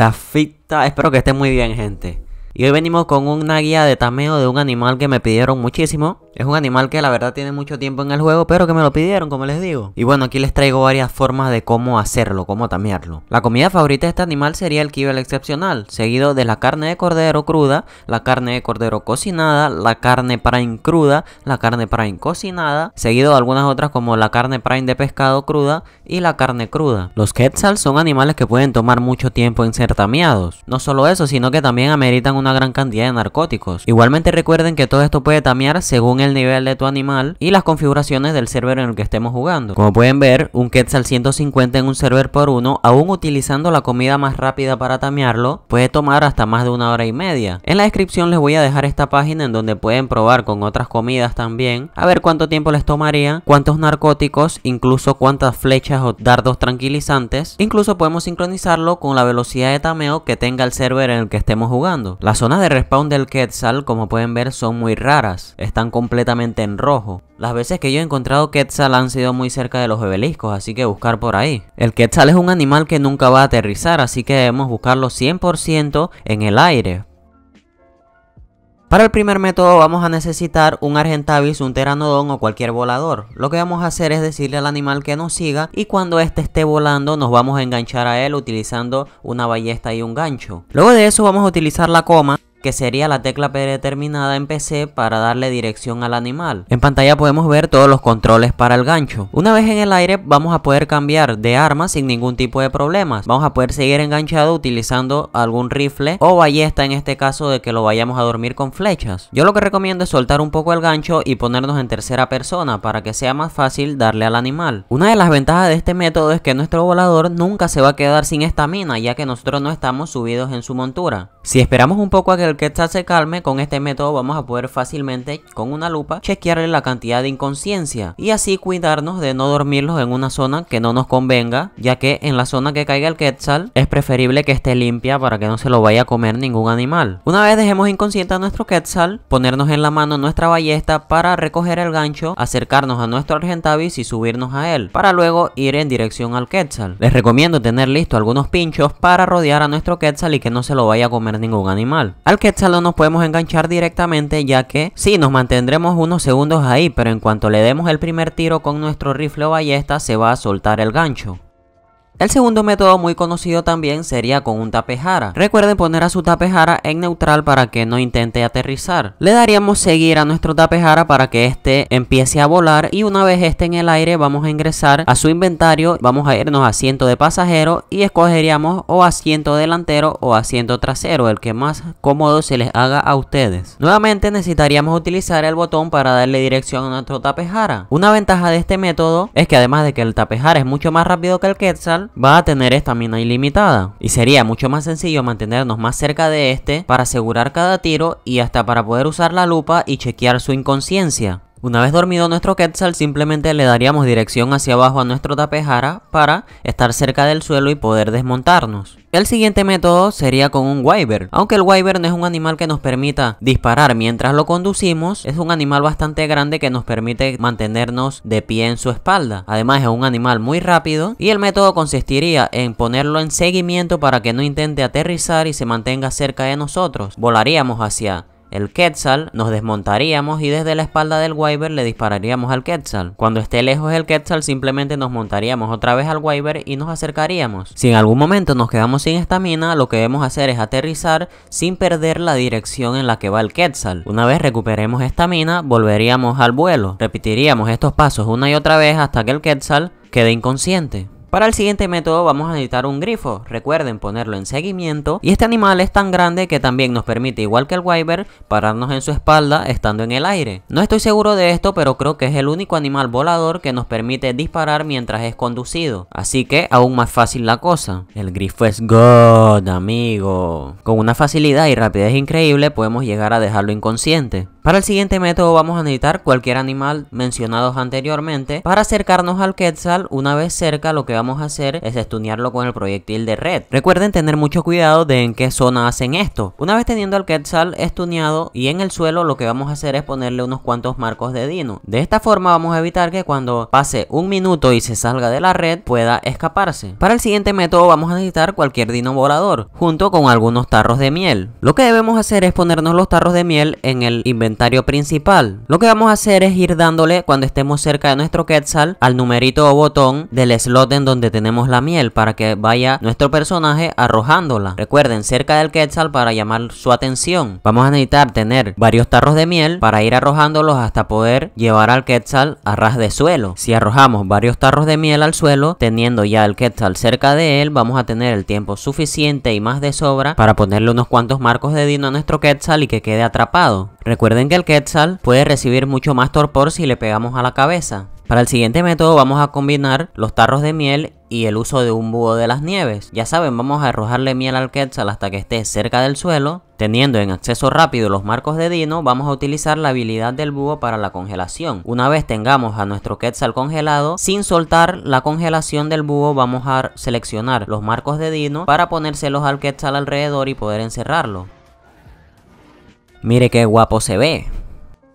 La fita, Espero que esté muy bien, gente. Y hoy venimos con una guía de tameo de un animal que me pidieron muchísimo. Es un animal que la verdad tiene mucho tiempo en el juego, pero que me lo pidieron, como les digo. Y bueno, aquí les traigo varias formas de cómo hacerlo, cómo tamearlo. La comida favorita de este animal sería el kibel excepcional, seguido de la carne de cordero cruda, la carne de cordero cocinada, la carne prime cruda, la carne prime cocinada, seguido de algunas otras como la carne prime de pescado cruda y la carne cruda. Los quetzals son animales que pueden tomar mucho tiempo en ser tameados. No solo eso, sino que también ameritan una gran cantidad de narcóticos. Igualmente recuerden que todo esto puede tamear según el nivel de tu animal y las configuraciones del server en el que estemos jugando. Como pueden ver, un Quetzal 150 en un server por uno, aún utilizando la comida más rápida para tamearlo, puede tomar hasta más de una hora y media. En la descripción les voy a dejar esta página en donde pueden probar con otras comidas también, a ver cuánto tiempo les tomaría, cuántos narcóticos, incluso cuántas flechas o dardos tranquilizantes. Incluso podemos sincronizarlo con la velocidad de tameo que tenga el server en el que estemos jugando. Las zonas de respawn del Quetzal, como pueden ver, son muy raras, están completamente en rojo. Las veces que yo he encontrado Quetzal han sido muy cerca de los obeliscos, así que buscar por ahí. El Quetzal es un animal que nunca va a aterrizar, así que debemos buscarlo 100% en el aire, para el primer método vamos a necesitar un Argentavis, un Teranodon o cualquier volador. Lo que vamos a hacer es decirle al animal que nos siga y cuando éste esté volando nos vamos a enganchar a él utilizando una ballesta y un gancho. Luego de eso vamos a utilizar la coma que sería la tecla predeterminada en PC para darle dirección al animal. En pantalla podemos ver todos los controles para el gancho. Una vez en el aire vamos a poder cambiar de arma sin ningún tipo de problemas. Vamos a poder seguir enganchado utilizando algún rifle o ballesta en este caso de que lo vayamos a dormir con flechas. Yo lo que recomiendo es soltar un poco el gancho y ponernos en tercera persona para que sea más fácil darle al animal. Una de las ventajas de este método es que nuestro volador nunca se va a quedar sin estamina ya que nosotros no estamos subidos en su montura. Si esperamos un poco a que el quetzal se calme, con este método vamos a poder fácilmente, con una lupa, chequearle la cantidad de inconsciencia y así cuidarnos de no dormirlos en una zona que no nos convenga, ya que en la zona que caiga el quetzal es preferible que esté limpia para que no se lo vaya a comer ningún animal. Una vez dejemos inconsciente a nuestro quetzal, ponernos en la mano nuestra ballesta para recoger el gancho, acercarnos a nuestro argentavis y subirnos a él, para luego ir en dirección al quetzal. Les recomiendo tener listo algunos pinchos para rodear a nuestro quetzal y que no se lo vaya a comer ningún animal. Al no nos podemos enganchar directamente ya que si nos mantendremos unos segundos ahí, pero en cuanto le demos el primer tiro con nuestro rifle o ballesta se va a soltar el gancho. El segundo método muy conocido también sería con un tapejara. Recuerden poner a su tapejara en neutral para que no intente aterrizar. Le daríamos seguir a nuestro tapejara para que éste empiece a volar y una vez esté en el aire vamos a ingresar a su inventario, vamos a irnos a asiento de pasajero y escogeríamos o asiento delantero o asiento trasero, el que más cómodo se les haga a ustedes. Nuevamente necesitaríamos utilizar el botón para darle dirección a nuestro tapejara. Una ventaja de este método es que además de que el tapejara es mucho más rápido que el quetzal, va a tener esta estamina ilimitada. Y sería mucho más sencillo mantenernos más cerca de este para asegurar cada tiro y hasta para poder usar la lupa y chequear su inconsciencia. Una vez dormido nuestro quetzal simplemente le daríamos dirección hacia abajo a nuestro tapejara para estar cerca del suelo y poder desmontarnos. El siguiente método sería con un wyvern, aunque el wyvern no es un animal que nos permita disparar mientras lo conducimos, es un animal bastante grande que nos permite mantenernos de pie en su espalda. Además es un animal muy rápido y el método consistiría en ponerlo en seguimiento para que no intente aterrizar y se mantenga cerca de nosotros. Volaríamos hacia el Quetzal, nos desmontaríamos y desde la espalda del Wyvern le dispararíamos al Quetzal. Cuando esté lejos el Quetzal simplemente nos montaríamos otra vez al Wyvern y nos acercaríamos. Si en algún momento nos quedamos sin estamina, lo que debemos hacer es aterrizar sin perder la dirección en la que va el Quetzal. Una vez recuperemos estamina, volveríamos al vuelo. Repetiríamos estos pasos una y otra vez hasta que el Quetzal quede inconsciente. Para el siguiente método vamos a necesitar un grifo, recuerden ponerlo en seguimiento y este animal es tan grande que también nos permite, igual que el Wyvern, pararnos en su espalda estando en el aire. No estoy seguro de esto pero creo que es el único animal volador que nos permite disparar mientras es conducido, así que aún más fácil la cosa. El grifo es God amigo. Con una facilidad y rapidez increíble podemos llegar a dejarlo inconsciente. Para el siguiente método vamos a necesitar cualquier animal mencionado anteriormente. Para acercarnos al Quetzal, una vez cerca lo que vamos a hacer es estunearlo con el proyectil de red. Recuerden tener mucho cuidado de en qué zona hacen esto. Una vez teniendo al Quetzal estuneado y en el suelo lo que vamos a hacer es ponerle unos cuantos marcos de Dino. De esta forma vamos a evitar que cuando pase un minuto y se salga de la red pueda escaparse. Para el siguiente método vamos a necesitar cualquier Dino volador junto con algunos tarros de miel. Lo que debemos hacer es ponernos los tarros de miel en el inventario principal. Lo que vamos a hacer es ir dándole cuando estemos cerca de nuestro Quetzal al numerito o botón del slot en donde tenemos la miel para que vaya nuestro personaje arrojándola. Recuerden, cerca del Quetzal para llamar su atención. Vamos a necesitar tener varios tarros de miel para ir arrojándolos hasta poder llevar al Quetzal a ras de suelo. Si arrojamos varios tarros de miel al suelo, teniendo ya el Quetzal cerca de él, vamos a tener el tiempo suficiente y más de sobra para ponerle unos cuantos marcos de dino a nuestro Quetzal y que quede atrapado. Recuerden que el quetzal puede recibir mucho más torpor si le pegamos a la cabeza. Para el siguiente método vamos a combinar los tarros de miel y el uso de un búho de las nieves. Ya saben, vamos a arrojarle miel al quetzal hasta que esté cerca del suelo. Teniendo en acceso rápido los marcos de Dino, vamos a utilizar la habilidad del búho para la congelación. Una vez tengamos a nuestro quetzal congelado, sin soltar la congelación del búho vamos a seleccionar los marcos de Dino para ponérselos al quetzal alrededor y poder encerrarlo. Mire qué guapo se ve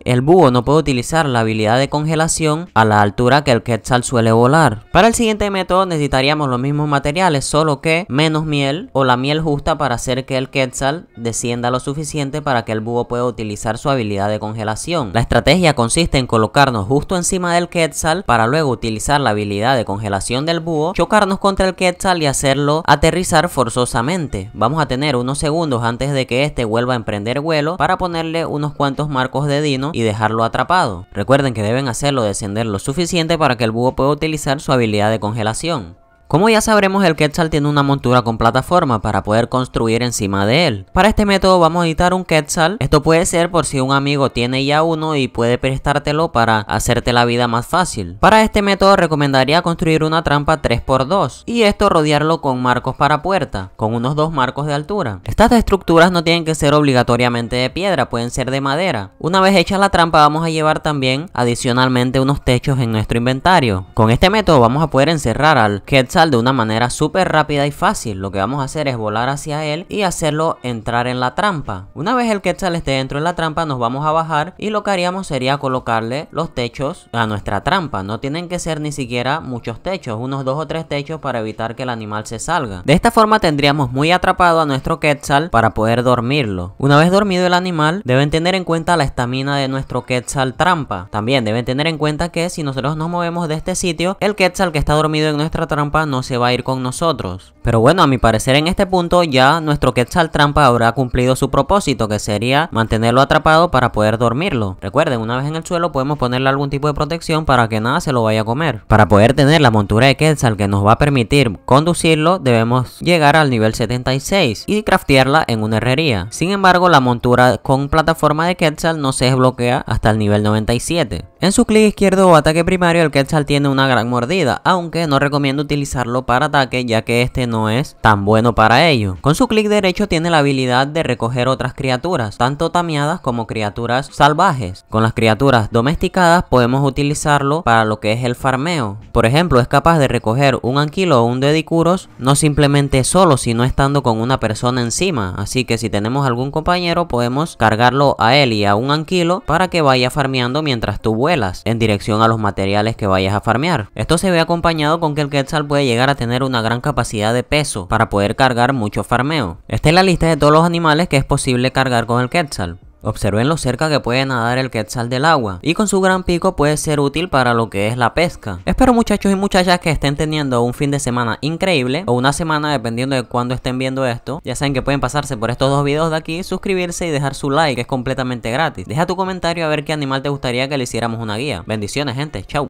el búho no puede utilizar la habilidad de congelación a la altura que el Quetzal suele volar. Para el siguiente método necesitaríamos los mismos materiales, solo que menos miel o la miel justa para hacer que el Quetzal descienda lo suficiente para que el búho pueda utilizar su habilidad de congelación. La estrategia consiste en colocarnos justo encima del Quetzal para luego utilizar la habilidad de congelación del búho, chocarnos contra el Quetzal y hacerlo aterrizar forzosamente. Vamos a tener unos segundos antes de que este vuelva a emprender vuelo para ponerle unos cuantos marcos de Dino y dejarlo atrapado. Recuerden que deben hacerlo descender lo suficiente para que el búho pueda utilizar su habilidad de congelación. Como ya sabremos, el Quetzal tiene una montura con plataforma para poder construir encima de él. Para este método vamos a editar un Quetzal. Esto puede ser por si un amigo tiene ya uno y puede prestártelo para hacerte la vida más fácil. Para este método recomendaría construir una trampa 3x2 y esto rodearlo con marcos para puerta, con unos dos marcos de altura. Estas estructuras no tienen que ser obligatoriamente de piedra, pueden ser de madera. Una vez hecha la trampa vamos a llevar también adicionalmente unos techos en nuestro inventario. Con este método vamos a poder encerrar al Quetzal de una manera súper rápida y fácil. Lo que vamos a hacer es volar hacia él y hacerlo entrar en la trampa. Una vez el Quetzal esté dentro de la trampa nos vamos a bajar y lo que haríamos sería colocarle los techos a nuestra trampa. No tienen que ser ni siquiera muchos techos, unos dos o tres techos para evitar que el animal se salga. De esta forma tendríamos muy atrapado a nuestro Quetzal para poder dormirlo. Una vez dormido el animal deben tener en cuenta la estamina de nuestro Quetzal trampa. También deben tener en cuenta que si nosotros nos movemos de este sitio, el Quetzal que está dormido en nuestra trampa no se va a ir con nosotros. Pero bueno, a mi parecer en este punto ya nuestro Quetzal Trampa habrá cumplido su propósito, que sería mantenerlo atrapado para poder dormirlo. Recuerden, una vez en el suelo podemos ponerle algún tipo de protección para que nada se lo vaya a comer. Para poder tener la montura de Quetzal que nos va a permitir conducirlo, debemos llegar al nivel 76 y craftearla en una herrería. Sin embargo, la montura con plataforma de Quetzal no se desbloquea hasta el nivel 97. En su clic izquierdo o ataque primario, el Quetzal tiene una gran mordida, aunque no recomiendo utilizarlo para ataque ya que este no no es tan bueno para ello. Con su clic derecho tiene la habilidad de recoger otras criaturas, tanto tameadas como criaturas salvajes. Con las criaturas domesticadas podemos utilizarlo para lo que es el farmeo. Por ejemplo, es capaz de recoger un anquilo o un dedicuros no simplemente solo, sino estando con una persona encima. Así que si tenemos algún compañero podemos cargarlo a él y a un anquilo para que vaya farmeando mientras tú vuelas en dirección a los materiales que vayas a farmear. Esto se ve acompañado con que el Quetzal puede llegar a tener una gran capacidad de peso para poder cargar mucho farmeo. Esta es la lista de todos los animales que es posible cargar con el Quetzal. Observen lo cerca que puede nadar el quetzal del agua y con su gran pico puede ser útil para lo que es la pesca. Espero muchachos y muchachas que estén teniendo un fin de semana increíble o una semana dependiendo de cuándo estén viendo esto. Ya saben que pueden pasarse por estos dos videos de aquí, suscribirse y dejar su like, es completamente gratis. Deja tu comentario a ver qué animal te gustaría que le hiciéramos una guía. Bendiciones gente, chau.